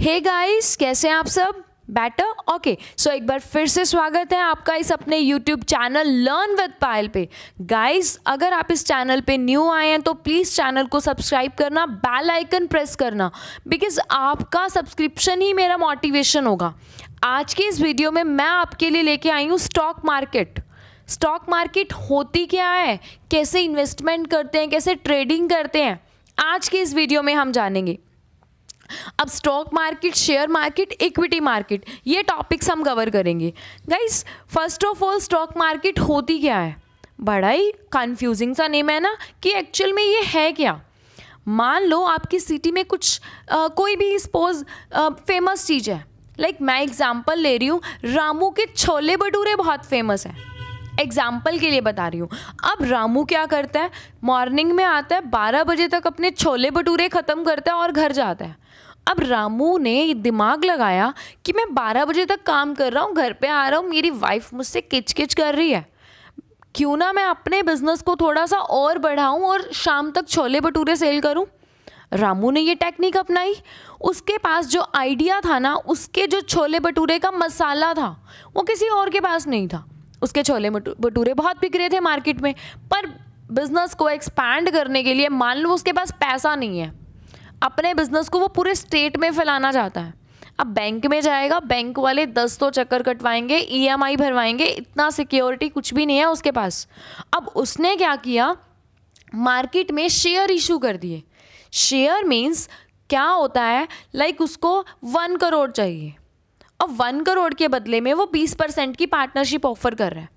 hey guys कैसे हैं आप सब बेटर ओके सो एक बार फिर से स्वागत है आपका इस अपने YouTube channel learn with Payal पे गाइस अगर आप इस चैनल पे न्यू आए हैं तो प्लीज़ चैनल को सब्सक्राइब करना बेल आइकन प्रेस करना बिकॉज आपका सब्सक्रिप्शन ही मेरा मोटिवेशन होगा आज के इस वीडियो में मैं आपके लिए लेके आई हूँ स्टॉक मार्केट स्टॉक मार्केट होती क्या है कैसे इन्वेस्टमेंट करते हैं कैसे ट्रेडिंग करते हैं आज की इस वीडियो में हम जानेंगे अब stock market share market equity market ये टॉपिक्स हम कवर करेंगे guys first of all stock market होती क्या है बड़ा ही कन्फ्यूजिंग सा नेम है ना कि एक्चुअल में ये है क्या मान लो आपकी सिटी में कुछ आ, कोई भी स्पोज फेमस चीज़ है लाइक like, मैं एग्ज़ाम्पल ले रही हूँ रामू के छोले भटूरे बहुत फेमस है एग्ज़ाम्पल के लिए बता रही हूँ अब रामू क्या करता है मॉर्निंग में आता है बारह बजे तक अपने छोले भटूरे ख़त्म करता है और घर जाता है अब रामू ने दिमाग लगाया कि मैं 12 बजे तक काम कर रहा हूँ घर पे आ रहा हूँ मेरी वाइफ मुझसे किचकिच कर रही है क्यों ना मैं अपने बिजनेस को थोड़ा सा और बढ़ाऊँ और शाम तक छोले भटूरे सेल करूँ रामू ने ये टेक्निक अपनाई उसके पास जो आइडिया था ना उसके जो छोले भटूरे का मसाला था वो किसी और के पास नहीं था उसके छोले भटूरे बहुत बिक रहे थे मार्केट में पर बिजनेस को एक्सपैंड करने के लिए मान लो उसके पास पैसा नहीं है अपने बिजनेस को वो पूरे स्टेट में फैलाना चाहता है अब बैंक में जाएगा बैंक वाले दस तो चक्कर कटवाएंगे ईएमआई e भरवाएंगे इतना सिक्योरिटी कुछ भी नहीं है उसके पास अब उसने क्या किया मार्केट में शेयर इशू कर दिए शेयर मीन्स क्या होता है लाइक like उसको वन करोड़ चाहिए और वन करोड़ के बदले में वो बीस परसेंट की पार्टनरशिप ऑफर कर रहा है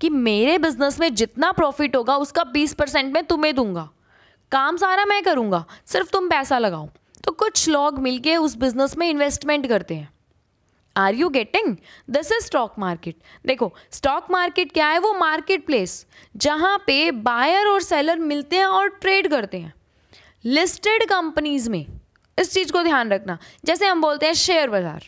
कि मेरे बिजनेस में जितना प्रॉफिट होगा उसका बीस परसेंट मैं तुम्हें दूंगा काम सारा मैं करूँगा सिर्फ तुम पैसा लगाओ तो कुछ लोग मिलके उस बिजनेस में इन्वेस्टमेंट करते हैं are you getting this is stock market देखो स्टॉक मार्केट क्या है वो मार्केट प्लेस जहाँ पे बायर और सेलर मिलते हैं और ट्रेड करते हैं लिस्टेड कंपनीज में इस चीज़ को ध्यान रखना जैसे हम बोलते हैं शेयर बाजार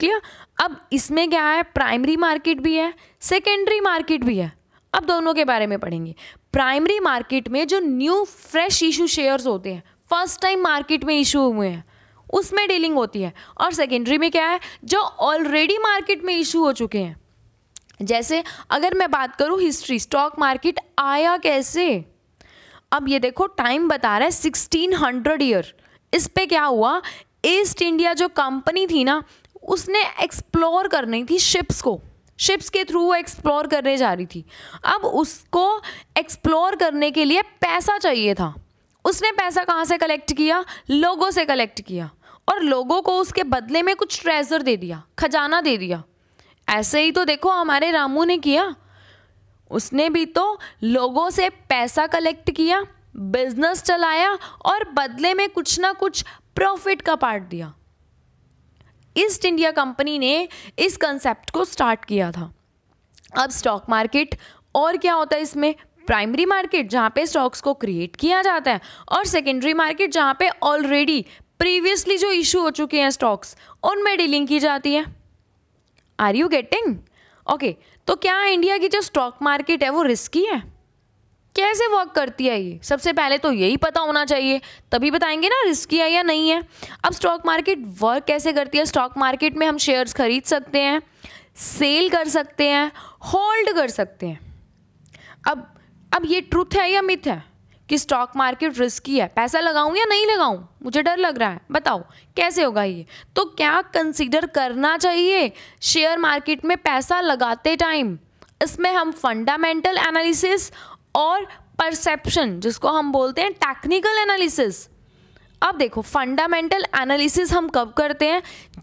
क्लियर अब इसमें क्या है प्राइमरी मार्केट भी है सेकेंडरी मार्केट भी है अब दोनों के बारे में पढ़ेंगे प्राइमरी मार्केट में जो न्यू फ्रेश इशू शेयर्स होते हैं फर्स्ट टाइम मार्केट में इशू हुए हैं उसमें डीलिंग होती है और सेकेंडरी में क्या है जो ऑलरेडी मार्केट में इशू हो चुके हैं जैसे अगर मैं बात करूँ हिस्ट्री स्टॉक मार्केट आया कैसे अब ये देखो टाइम बता रहा है सिक्सटीन हंड्रेड ईयर इस पर क्या हुआ ईस्ट इंडिया जो कंपनी थी ना उसने एक्सप्लोर करनी थी शिप्स को शिप्स के थ्रू वो एक्सप्लोर करने जा रही थी अब उसको एक्सप्लोर करने के लिए पैसा चाहिए था उसने पैसा कहाँ से कलेक्ट किया लोगों से कलेक्ट किया और लोगों को उसके बदले में कुछ ट्रेजर दे दिया खजाना दे दिया ऐसे ही तो देखो हमारे रामू ने किया उसने भी तो लोगों से पैसा कलेक्ट किया बिजनेस चलाया और बदले में कुछ ना कुछ प्रॉफिट का पार्ट दिया ईस्ट इंडिया कंपनी ने इस कंसेप्ट को स्टार्ट किया था अब स्टॉक मार्केट और क्या होता है इसमें प्राइमरी मार्केट जहाँ पे स्टॉक्स को क्रिएट किया जाता है और सेकेंडरी मार्केट जहाँ पे ऑलरेडी प्रीवियसली जो इशू हो चुके हैं स्टॉक्स उनमें डीलिंग की जाती है आर यू गेटिंग ओके तो क्या इंडिया की जो स्टॉक मार्केट है वो रिस्की है कैसे वर्क करती है ये सबसे पहले तो यही पता होना चाहिए तभी बताएंगे ना रिस्की है या नहीं है अब स्टॉक मार्केट वर्क कैसे करती है स्टॉक मार्केट में हम शेयर्स खरीद सकते हैं सेल कर सकते हैं होल्ड कर सकते हैं अब अब ये ट्रूथ है या मिथ है कि स्टॉक मार्केट रिस्की है पैसा लगाऊं या नहीं लगाऊं मुझे डर लग रहा है बताओ कैसे होगा ये तो क्या कंसीडर करना चाहिए शेयर मार्केट में पैसा लगाते टाइम इसमें हम फंडामेंटल एनालिसिस और परसेप्शन जिसको हम बोलते हैं टेक्निकल एनालिसिस अब देखो फंडामेंटल एनालिसिस हम कब करते हैं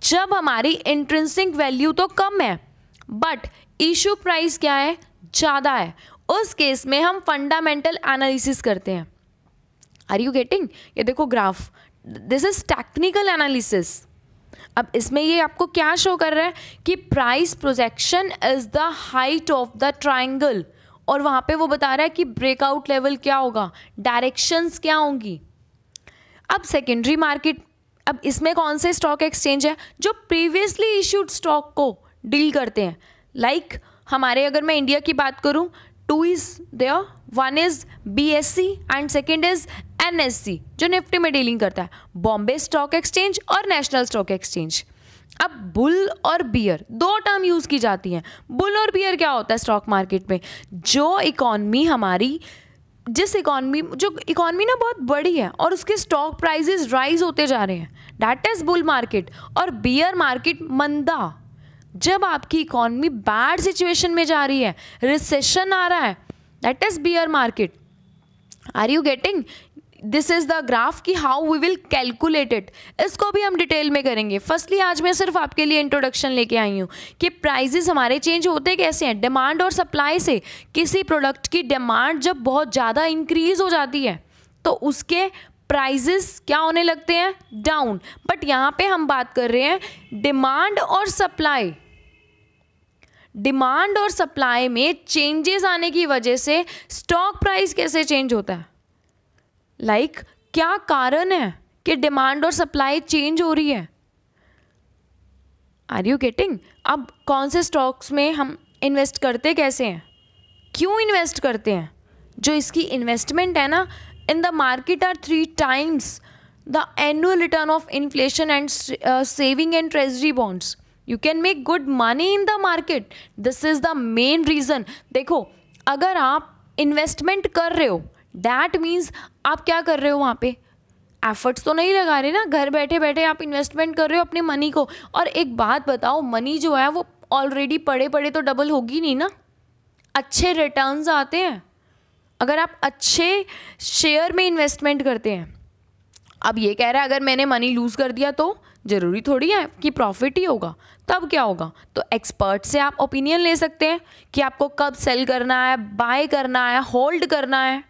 जब हमारी इंट्रेंसिक वैल्यू तो कम है बट इशू प्राइस क्या है ज़्यादा है उस केस में हम फंडामेंटल एनालिसिस करते हैं आर यू गेटिंग ये देखो graph this is technical analysis अब इसमें ये आपको क्या शो कर रहा है कि price projection is the height of the triangle और वहाँ पे वो बता रहा है कि ब्रेकआउट लेवल क्या होगा डायरेक्शंस क्या होंगी अब सेकेंडरी मार्केट अब इसमें कौन से स्टॉक एक्सचेंज है जो प्रीवियसली इशूड स्टॉक को डील करते हैं लाइक like, हमारे अगर मैं इंडिया की बात करूँ two is there one is B S E and second is N S E जो निफ्टी में डीलिंग करता है बॉम्बे स्टॉक एक्सचेंज और नेशनल स्टॉक एक्सचेंज अब बुल और बियर दो टर्म यूज़ की जाती हैं बुल और बियर क्या होता है स्टॉक मार्केट में जो इकॉनमी हमारी जिस इकॉनमी जो इकॉनमी ना बहुत बड़ी है और उसके स्टॉक प्राइजेस राइज होते जा रहे हैं डैट इज़ बुल मार्केट और बियर मार्केट मंदा जब आपकी इकॉनमी बैड सिचुएशन में जा रही है रिसेशन आ रहा है that is bear market are you getting this is the graph कि how we will calculate it इसको भी हम डिटेल में करेंगे फर्स्टली आज मैं सिर्फ आपके लिए इंट्रोडक्शन लेके आई हूँ कि प्राइजेस हमारे चेंज होते कैसे हैं डिमांड और सप्लाई से किसी प्रोडक्ट की डिमांड जब बहुत ज़्यादा इंक्रीज़ हो जाती है तो उसके प्राइजेस क्या होने लगते हैं डाउन बट यहाँ पे हम बात कर रहे हैं डिमांड और सप्लाई डिमांड और सप्लाई में चेंजेस आने की वजह से स्टॉक प्राइस कैसे चेंज होता है लाइक like, क्या कारण है कि डिमांड और सप्लाई चेंज हो रही है आर यू गेटिंग अब कौन से स्टॉक्स में हम इन्वेस्ट करते कैसे हैं क्यों इन्वेस्ट करते हैं जो इसकी इन्वेस्टमेंट है ना in the market are three times the annual return of inflation and saving and treasury bonds you can make good money in the market this is the main reason देखो अगर आप investment कर रहे हो that means आप क्या कर रहे हो वहाँ पे एफर्ट्स तो नहीं लगा रहे ना घर बैठे बैठे आप इन्वेस्टमेंट कर रहे हो अपने मनी को और एक बात बताओ मनी जो है वो ऑलरेडी पड़े पड़े तो डबल होगी नहीं ना अच्छे रिटर्न आते हैं अगर आप अच्छे शेयर में इन्वेस्टमेंट करते हैं अब ये कह रहा है अगर मैंने मनी लूज़ कर दिया तो ज़रूरी थोड़ी है कि प्रॉफिट ही होगा तब क्या होगा तो एक्सपर्ट से आप ओपिनियन ले सकते हैं कि आपको कब सेल करना है बाय करना है होल्ड करना है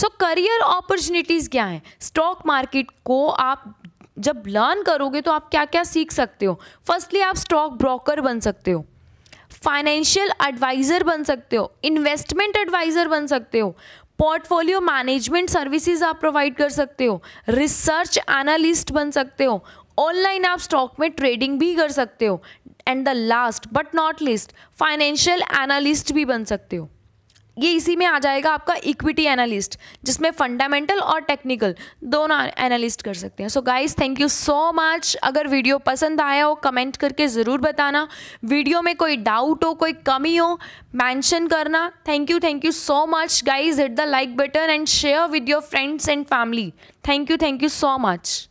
सो करियर अपॉर्चुनिटीज़ क्या हैं स्टॉक मार्केट को आप जब लर्न करोगे तो आप क्या क्या सीख सकते हो फर्स्टली आप स्टॉक ब्रोकर बन सकते हो फाइनेंशियल एडवाइज़र बन सकते हो इन्वेस्टमेंट एडवाइज़र बन सकते हो पोर्टफोलियो मैनेजमेंट सर्विसेज आप प्रोवाइड कर सकते हो रिसर्च एनालिस्ट बन सकते हो ऑनलाइन आप स्टॉक में ट्रेडिंग भी कर सकते हो and the last but not least financial analyst भी बन सकते हो ये इसी में आ जाएगा आपका इक्विटी एनालिस्ट जिसमें फंडामेंटल और टेक्निकल दोनों एनालिस्ट कर सकते हैं so guys thank you so much अगर वीडियो पसंद आया हो कमेंट करके ज़रूर बताना वीडियो में कोई डाउट हो कोई कमी हो मेंशन करना thank you thank you so much guys hit the like button and share with your friends and family thank you thank you so much